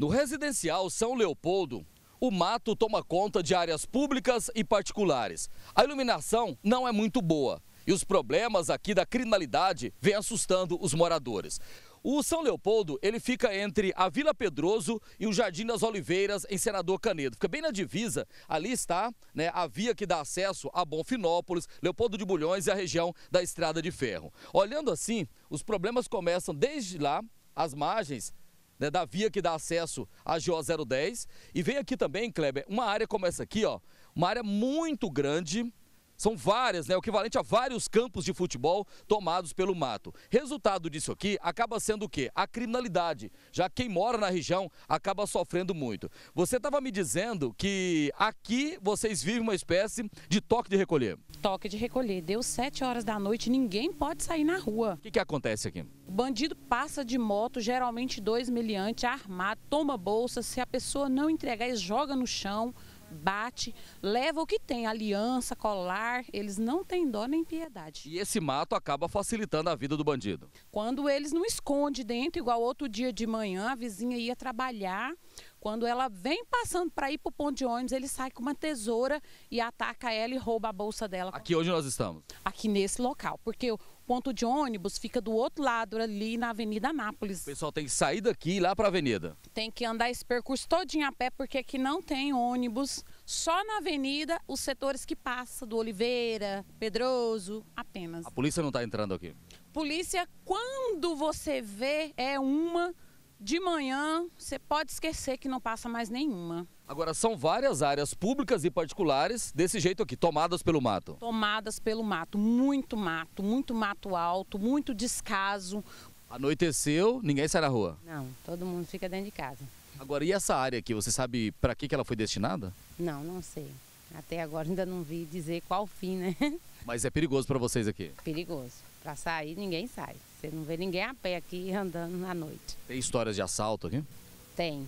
No residencial São Leopoldo, o mato toma conta de áreas públicas e particulares. A iluminação não é muito boa e os problemas aqui da criminalidade vêm assustando os moradores. O São Leopoldo, ele fica entre a Vila Pedroso e o Jardim das Oliveiras, em Senador Canedo. Fica bem na divisa, ali está né, a via que dá acesso a Bonfinópolis, Leopoldo de Bulhões e a região da Estrada de Ferro. Olhando assim, os problemas começam desde lá, as margens né, da via que dá acesso à GO010. E vem aqui também, Kleber, uma área como essa aqui, ó, uma área muito grande são várias, né? O equivalente a vários campos de futebol tomados pelo mato. Resultado disso aqui acaba sendo o quê? A criminalidade. Já quem mora na região acaba sofrendo muito. Você estava me dizendo que aqui vocês vivem uma espécie de toque de recolher. Toque de recolher. Deu 7 horas da noite, ninguém pode sair na rua. O que, que acontece aqui? O bandido passa de moto, geralmente dois meliantes, armado, toma bolsa. Se a pessoa não entregar, eles joga no chão bate, leva o que tem, aliança, colar, eles não têm dó nem piedade. E esse mato acaba facilitando a vida do bandido? Quando eles não escondem dentro, igual outro dia de manhã, a vizinha ia trabalhar, quando ela vem passando para ir para o ponto de ônibus, ele sai com uma tesoura e ataca ela e rouba a bolsa dela. Aqui onde nós estamos? Aqui nesse local, porque ponto de ônibus fica do outro lado, ali na Avenida Anápolis. O pessoal tem que sair daqui e ir lá para a avenida? Tem que andar esse percurso todinho a pé, porque aqui não tem ônibus. Só na avenida, os setores que passam, do Oliveira, Pedroso, apenas. A polícia não está entrando aqui? Polícia, quando você vê, é uma. De manhã, você pode esquecer que não passa mais nenhuma. Agora, são várias áreas públicas e particulares desse jeito aqui, tomadas pelo mato. Tomadas pelo mato, muito mato, muito mato alto, muito descaso. Anoiteceu, ninguém sai na rua? Não, todo mundo fica dentro de casa. Agora, e essa área aqui, você sabe para que, que ela foi destinada? Não, não sei. Até agora ainda não vi dizer qual fim, né? Mas é perigoso para vocês aqui? Perigoso. Para sair, ninguém sai. Você não vê ninguém a pé aqui andando à noite. Tem histórias de assalto aqui? Tem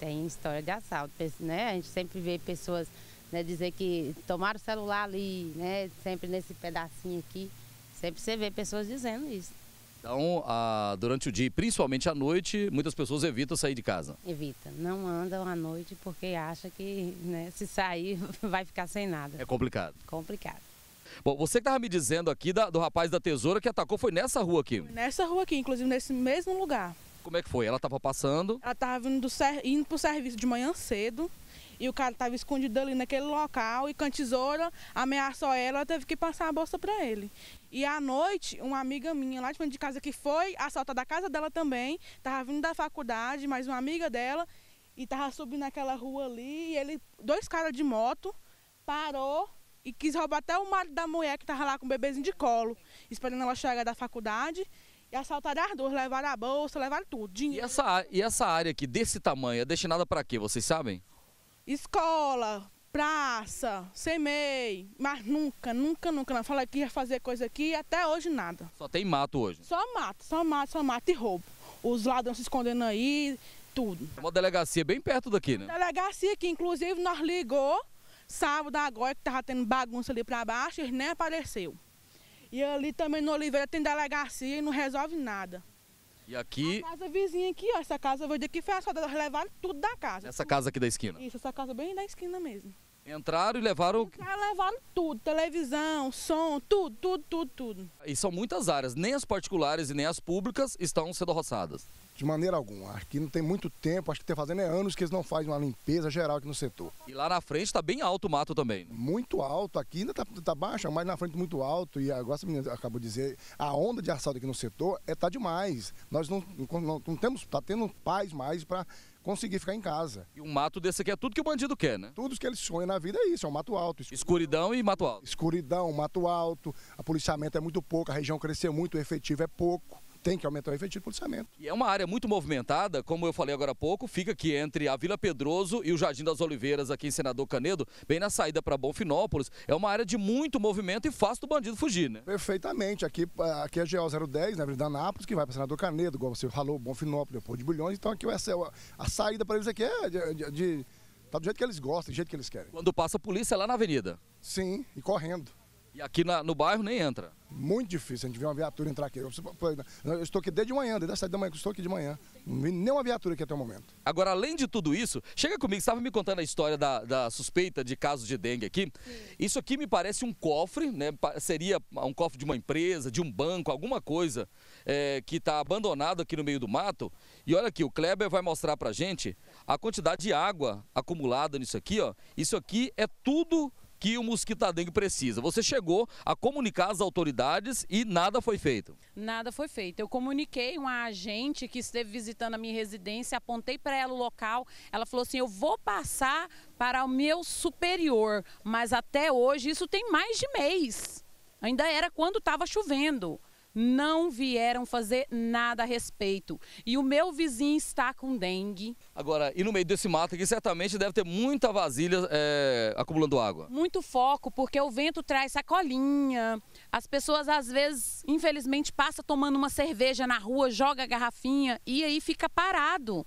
tem história de assalto, né? A gente sempre vê pessoas né, dizer que tomaram o celular ali, né? Sempre nesse pedacinho aqui. Sempre você vê pessoas dizendo isso. Então, a, durante o dia, principalmente à noite, muitas pessoas evitam sair de casa. Evita, não andam à noite porque acha que né, se sair vai ficar sem nada. É complicado. Complicado. Bom, você que estava me dizendo aqui da, do rapaz da tesoura que atacou foi nessa rua aqui. Nessa rua aqui, inclusive nesse mesmo lugar. Como é que foi? Ela estava passando? Ela estava indo, do ser... indo pro serviço de manhã cedo e o cara estava escondido ali naquele local e com a tesoura ameaçou ela, ela teve que passar a bolsa para ele. E à noite, uma amiga minha lá de frente de casa que foi assaltada da casa dela também, estava vindo da faculdade, mais uma amiga dela, e estava subindo naquela rua ali, e ele, dois caras de moto, parou e quis roubar até o marido da mulher que estava lá com o bebezinho de colo, esperando ela chegar da faculdade. E assaltaram as duas, levaram a bolsa, levaram tudo, dinheiro. E essa, e essa área aqui, desse tamanho, é destinada para quê, vocês sabem? Escola, praça, semei, mas nunca, nunca, nunca. Não fala que ia fazer coisa aqui e até hoje nada. Só tem mato hoje? Só mato, só mato, só mato e roubo. Os ladrões se escondendo aí, tudo. É uma delegacia bem perto daqui, né? Delegacia que inclusive nós ligou sábado agora que tava tendo bagunça ali para baixo e nem apareceu. E ali também no Oliveira tem delegacia e não resolve nada. E aqui. A casa vizinha aqui, ó. Essa casa, eu vou dizer que foi assaltada. Levaram tudo da casa. Essa tudo. casa aqui da esquina? Isso, essa casa bem da esquina mesmo. Entraram e levaram. Entraram, levaram tudo: televisão, som, tudo, tudo, tudo, tudo. E são muitas áreas, nem as particulares e nem as públicas estão sendo roçadas. De maneira alguma. Aqui não tem muito tempo, acho que tem tá fazendo é anos que eles não fazem uma limpeza geral aqui no setor. E lá na frente está bem alto o mato também. Né? Muito alto, aqui ainda está tá baixo, mas na frente muito alto. E agora essa menina acabou de dizer, a onda de assalto aqui no setor está é, tá demais. Nós não, não, não temos, está tendo paz mais para conseguir ficar em casa. E um mato desse aqui é tudo que o bandido quer, né? Tudo que ele sonha na vida é isso, é um mato alto. Escuridão, escuridão e mato alto. Escuridão, mato alto, a policiamento é muito pouco, a região cresceu muito, o efetivo é pouco tem que aumentar o efetivo de policiamento. E é uma área muito movimentada, como eu falei agora há pouco, fica aqui entre a Vila Pedroso e o Jardim das Oliveiras, aqui em Senador Canedo, bem na saída para Bonfinópolis. É uma área de muito movimento e fácil do bandido fugir, né? Perfeitamente. Aqui, aqui é a GO 010, na Avenida Nápoles, que vai para Senador Canedo, igual você falou, Bonfinópolis, Leopoldo de Bulhões. Então aqui a saída para eles aqui é de, de, de... Tá do jeito que eles gostam, do jeito que eles querem. Quando passa a polícia é lá na avenida? Sim, e correndo. E aqui na, no bairro nem entra? Muito difícil a gente ver uma viatura entrar aqui. Eu, eu estou aqui desde manhã, desde a saída da manhã, estou aqui de manhã. Não vi nenhuma viatura aqui até o momento. Agora, além de tudo isso, chega comigo, estava me contando a história da, da suspeita de casos de dengue aqui. Isso aqui me parece um cofre, né? Seria um cofre de uma empresa, de um banco, alguma coisa é, que está abandonado aqui no meio do mato. E olha aqui, o Kleber vai mostrar pra gente a quantidade de água acumulada nisso aqui, ó. Isso aqui é tudo que o mosquita dengue precisa. Você chegou a comunicar às autoridades e nada foi feito. Nada foi feito. Eu comuniquei uma agente que esteve visitando a minha residência, apontei para ela o local. Ela falou assim: "Eu vou passar para o meu superior", mas até hoje isso tem mais de mês. Ainda era quando estava chovendo não vieram fazer nada a respeito. E o meu vizinho está com dengue. Agora, e no meio desse mato aqui, certamente deve ter muita vasilha é, acumulando água. Muito foco, porque o vento traz sacolinha. As pessoas, às vezes, infelizmente, passa tomando uma cerveja na rua, joga a garrafinha e aí fica parado.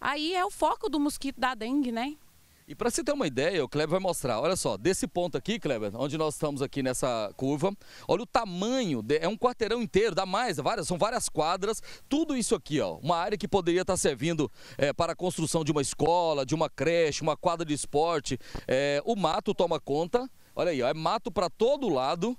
Aí é o foco do mosquito da dengue, né? E para você ter uma ideia, o Kleber vai mostrar. Olha só, desse ponto aqui, Kleber, onde nós estamos aqui nessa curva, olha o tamanho, de, é um quarteirão inteiro, dá mais, várias, são várias quadras, tudo isso aqui, ó, uma área que poderia estar tá servindo é, para a construção de uma escola, de uma creche, uma quadra de esporte. É, o mato toma conta, olha aí, ó, é mato para todo lado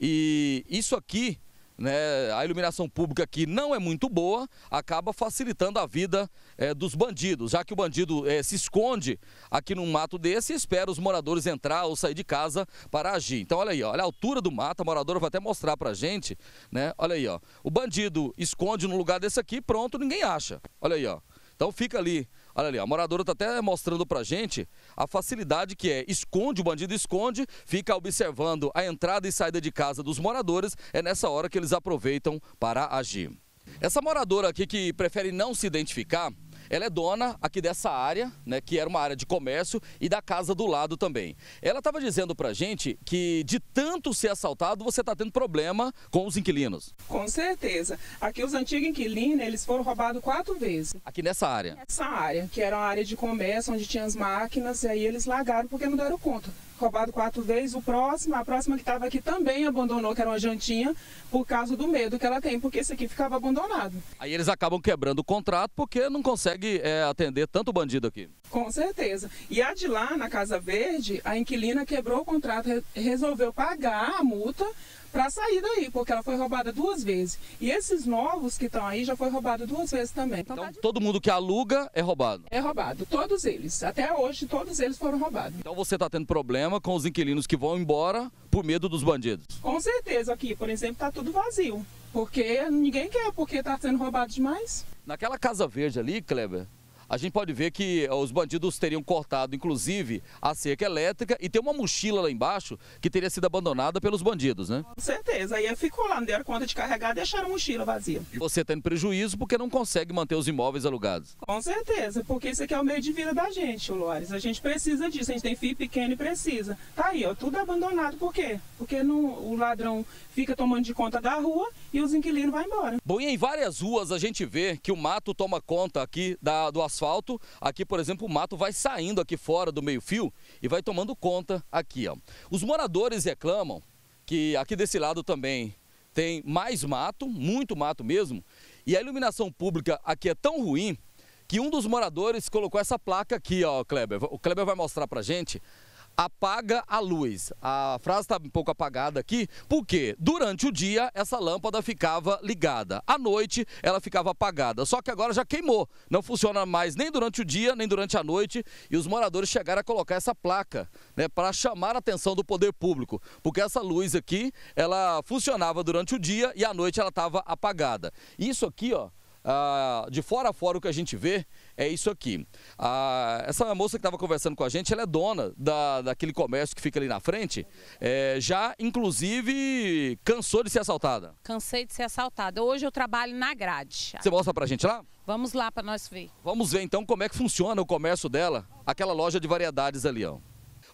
e isso aqui né, a iluminação pública aqui não é muito boa, acaba facilitando a vida é, dos bandidos, já que o bandido é, se esconde aqui num mato desse e espera os moradores entrar ou sair de casa para agir. Então olha aí, ó, olha a altura do mato, a moradora vai até mostrar para a gente, né, olha aí, ó, o bandido esconde num lugar desse aqui, pronto, ninguém acha, olha aí, ó. Então fica ali Olha ali, a moradora está até mostrando para gente a facilidade que é. Esconde, o bandido esconde, fica observando a entrada e saída de casa dos moradores. É nessa hora que eles aproveitam para agir. Essa moradora aqui que prefere não se identificar, ela é dona aqui dessa área, né, que era uma área de comércio e da casa do lado também. Ela estava dizendo para a gente que de tanto ser assaltado, você está tendo problema com os inquilinos. Com certeza. Aqui os antigos inquilinos, eles foram roubados quatro vezes. Aqui nessa área? Nessa área, que era uma área de comércio, onde tinha as máquinas, e aí eles largaram porque não deram conta roubado quatro vezes, o próximo, a próxima que estava aqui também abandonou, que era uma jantinha, por causa do medo que ela tem, porque esse aqui ficava abandonado. Aí eles acabam quebrando o contrato porque não consegue é, atender tanto bandido aqui. Com certeza. E a de lá, na Casa Verde, a inquilina quebrou o contrato, resolveu pagar a multa para sair daí, porque ela foi roubada duas vezes. E esses novos que estão aí já foi roubado duas vezes também. Então, então tá todo mundo que aluga é roubado? É roubado, todos eles. Até hoje, todos eles foram roubados. Então você está tendo problema com os inquilinos que vão embora por medo dos bandidos? Com certeza. Aqui, por exemplo, está tudo vazio. Porque ninguém quer, porque está sendo roubado demais. Naquela Casa Verde ali, Kleber, a gente pode ver que eh, os bandidos teriam cortado, inclusive, a cerca elétrica e tem uma mochila lá embaixo que teria sido abandonada pelos bandidos, né? Com certeza. Aí ficou lá, não deram conta de carregar, deixaram a mochila vazia. Você tendo tá prejuízo porque não consegue manter os imóveis alugados. Com certeza, porque isso aqui é o meio de vida da gente, Lores. A gente precisa disso, a gente tem filho pequeno e precisa. Tá aí, ó, tudo abandonado. Por quê? Porque o ladrão fica tomando de conta da rua e os inquilinos vão embora. Bom, e em várias ruas a gente vê que o mato toma conta aqui da, do asfalto asfalto, aqui, por exemplo, o mato vai saindo aqui fora do meio-fio e vai tomando conta aqui. Ó. Os moradores reclamam que aqui desse lado também tem mais mato, muito mato mesmo, e a iluminação pública aqui é tão ruim que um dos moradores colocou essa placa aqui, ó, Kleber. O Kleber vai mostrar pra gente apaga a luz. A frase está um pouco apagada aqui, porque durante o dia essa lâmpada ficava ligada, à noite ela ficava apagada, só que agora já queimou, não funciona mais nem durante o dia, nem durante a noite, e os moradores chegaram a colocar essa placa, né, para chamar a atenção do poder público, porque essa luz aqui, ela funcionava durante o dia e à noite ela estava apagada. Isso aqui, ó, ah, de fora a fora o que a gente vê é isso aqui. Ah, essa moça que estava conversando com a gente, ela é dona da, daquele comércio que fica ali na frente, é, já inclusive cansou de ser assaltada. Cansei de ser assaltada. Hoje eu trabalho na grade. Você mostra pra gente lá? Vamos lá para nós ver. Vamos ver então como é que funciona o comércio dela, aquela loja de variedades ali, ó.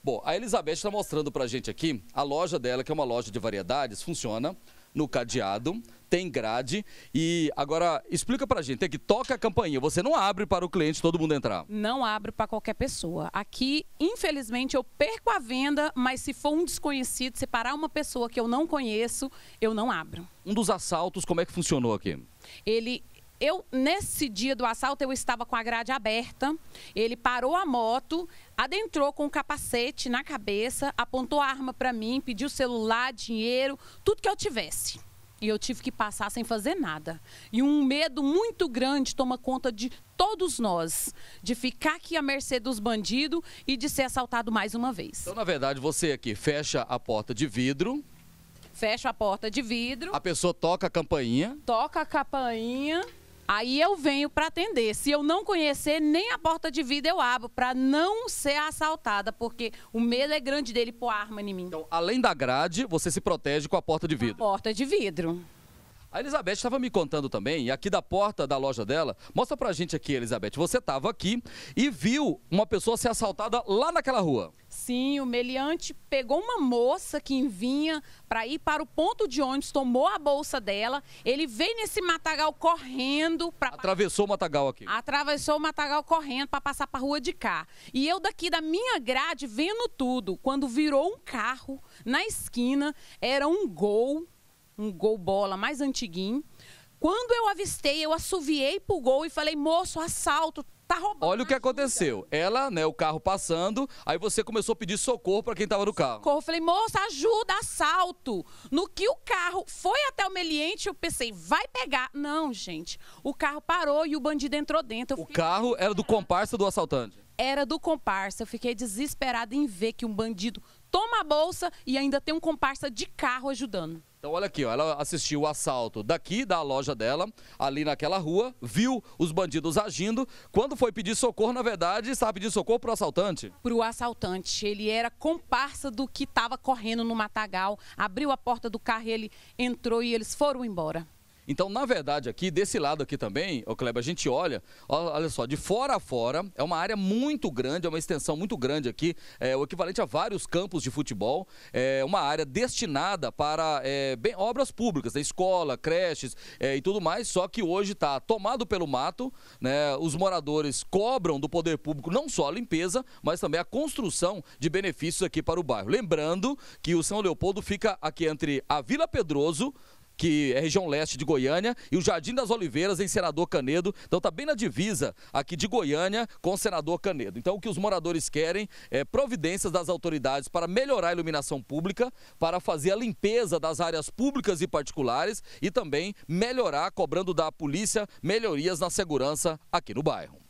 Bom, a Elizabeth está mostrando pra gente aqui a loja dela, que é uma loja de variedades, funciona no cadeado, tem grade. E agora, explica pra gente, é que toca a campainha, você não abre para o cliente todo mundo entrar? Não abre para qualquer pessoa. Aqui, infelizmente, eu perco a venda, mas se for um desconhecido, se parar uma pessoa que eu não conheço, eu não abro. Um dos assaltos, como é que funcionou aqui? Ele eu, nesse dia do assalto, eu estava com a grade aberta, ele parou a moto, adentrou com o capacete na cabeça, apontou a arma para mim, pediu celular, dinheiro, tudo que eu tivesse. E eu tive que passar sem fazer nada. E um medo muito grande toma conta de todos nós, de ficar aqui à mercê dos bandidos e de ser assaltado mais uma vez. Então, na verdade, você aqui fecha a porta de vidro, fecha a porta de vidro. A pessoa toca a campainha. Toca a campainha. Aí eu venho para atender. Se eu não conhecer, nem a porta de vida eu abro para não ser assaltada, porque o medo é grande dele pôr arma em mim. Então, além da grade, você se protege com a porta de vidro. A porta de vidro. A Elizabeth estava me contando também, e aqui da porta da loja dela, mostra pra gente aqui, Elizabeth, você estava aqui e viu uma pessoa ser assaltada lá naquela rua. Sim, o meliante pegou uma moça que vinha para ir para o ponto de ônibus, tomou a bolsa dela, ele veio nesse matagal correndo para atravessou o matagal aqui. Atravessou o matagal correndo para passar para a rua de cá. E eu daqui da minha grade vendo tudo, quando virou um carro na esquina, era um gol um gol bola mais antiguinho. Quando eu avistei, eu assoviei pro gol e falei, moço, assalto, tá roubando. Olha o que ajuda. aconteceu. Ela, né, o carro passando, aí você começou a pedir socorro para quem tava no carro. Socorro, eu falei, moça, ajuda, assalto. No que o carro foi até o meliente, eu pensei, vai pegar. Não, gente, o carro parou e o bandido entrou dentro. Eu o carro era do comparsa do assaltante? Era do comparsa. Eu fiquei desesperada em ver que um bandido toma a bolsa e ainda tem um comparsa de carro ajudando. Então olha aqui, ó, ela assistiu o assalto daqui da loja dela, ali naquela rua, viu os bandidos agindo. Quando foi pedir socorro, na verdade, estava pedindo socorro para o assaltante? Para o assaltante. Ele era comparsa do que estava correndo no matagal, abriu a porta do carro, ele entrou e eles foram embora. Então, na verdade, aqui, desse lado aqui também, ô Kleber, a gente olha, olha só, de fora a fora, é uma área muito grande, é uma extensão muito grande aqui, é o equivalente a vários campos de futebol, é uma área destinada para é, bem, obras públicas, né, escola, creches é, e tudo mais, só que hoje está tomado pelo mato, né, os moradores cobram do poder público não só a limpeza, mas também a construção de benefícios aqui para o bairro. Lembrando que o São Leopoldo fica aqui entre a Vila Pedroso, que é região leste de Goiânia, e o Jardim das Oliveiras, em Senador Canedo. Então tá bem na divisa aqui de Goiânia com o Senador Canedo. Então o que os moradores querem é providências das autoridades para melhorar a iluminação pública, para fazer a limpeza das áreas públicas e particulares e também melhorar, cobrando da polícia, melhorias na segurança aqui no bairro.